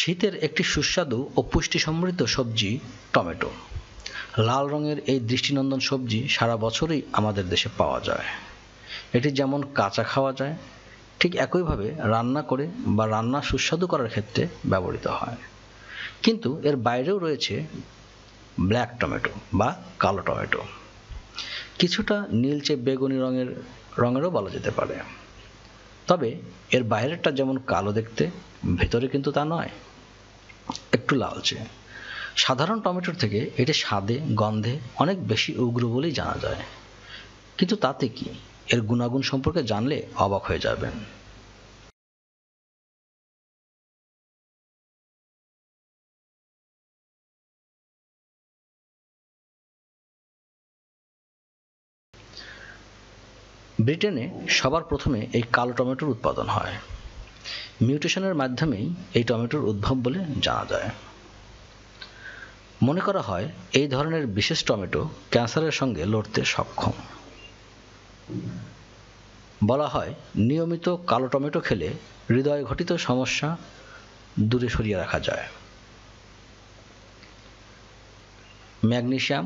শীতের একটি সুস্বাদু ও পুষ্টি সমৃদ্ধ সবজি টমেটো লাল রঙের এই দৃষ্টিনন্দন সবজি সারা বছরই আমাদের দেশে পাওয়া যায় এটি যেমন কাঁচা খাওয়া যায় ঠিক একইভাবে রান্না করে বা রান্না সুস্বাদু করার ক্ষেত্রে ব্যবহৃত হয় কিন্তু এর বাইরেও রয়েছে ব্ল্যাক টমেটো বা কালো টমেটো কিছুটা নীলচে বেগুনি রঙের রঙেরও বলা যেতে পারে তবে এর বাইরেরটা যেমন কালো দেখতে ভেতরে কিন্তু তা নয় একটু লালচে সাধারণ টমেটোর থেকে এটি স্বাদে গন্ধে অনেক বেশি উগ্র বলেই জানা যায় কিন্তু তাতে কি এর গুণাগুণ সম্পর্কে জানলে অবাক হয়ে যাবেন ব্রিটেনে সবার প্রথমে এই কালো টমেটোর উৎপাদন হয় মিউটেশনের মাধ্যমেই এই টমেটোর উদ্ভব বলে জানা যায় মনে করা হয় এই ধরনের বিশেষ টমেটো ক্যান্সারের সঙ্গে লড়তে সক্ষম বলা হয় নিয়মিত কালো টমেটো খেলে হৃদয় ঘটিত সমস্যা দূরে সরিয়ে রাখা যায় ম্যাগনেশিয়াম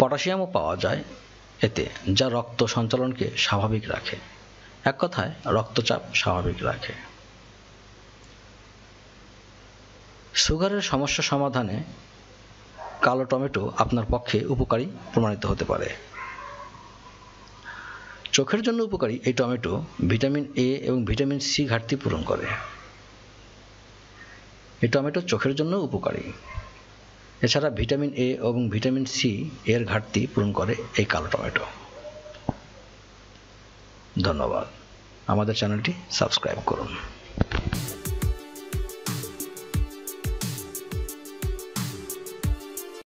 পটাশিয়ামও পাওয়া যায় এতে যা রক্ত সঞ্চালনকে স্বাভাবিক রাখে এক কথায় রক্তচাপ স্বাভাবিক রাখে সুগারের সমস্যা সমাধানে কালো টমেটো আপনার পক্ষে উপকারী প্রমাণিত হতে পারে চোখের জন্য উপকারী এই টমেটো ভিটামিন এ এবং ভিটামিন সি ঘাটতি পূরণ করে এই টমেটো চোখের জন্য উপকারী এছাড়া ভিটামিন এ এবং ভিটামিন সি এর ঘাটতি পূরণ করে এই কালো টমেটো ধন্যবাদ আমাদের চ্যানেলটি সাবস্ক্রাইব করুন